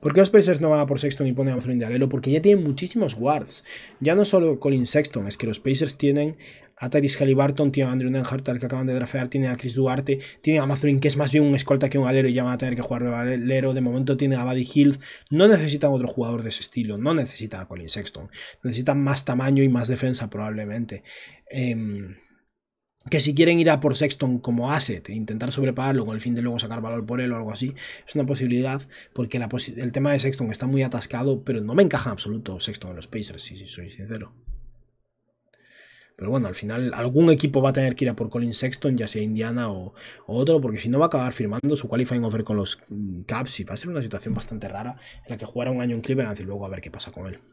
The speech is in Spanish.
¿Por qué los Pacers no van a por Sexton y ponen a Anthony de Alelo? Porque ya tienen muchísimos guards. Ya no solo Colin Sexton, es que los Pacers tienen a Tyrese Halliburton, tiene a Andrew Nenhart, al que acaban de drafear, tiene a Chris Duarte, tienen a Mazurin, que es más bien un escolta que un alero y ya van a tener que jugar de alero. De momento tiene a Buddy Hill. No necesitan otro jugador de ese estilo, no necesitan a Colin Sexton. Necesitan más tamaño y más defensa probablemente. Em, que si quieren ir a por Sexton como asset e intentar sobrepagarlo con el fin de luego sacar valor por él o algo así, es una posibilidad porque el tema de Sexton está muy atascado, pero no me encaja en absoluto Sexton en los Pacers, si, soy sincero. Pero bueno, al final algún equipo va a tener que ir a por Colin Sexton, ya sea Indiana o, otro, porque si no va a acabar firmando su qualifying offer con los mm, Caps y va a ser una situación bastante rara en la que jugará un año en Cleveland y luego a ver qué pasa con él.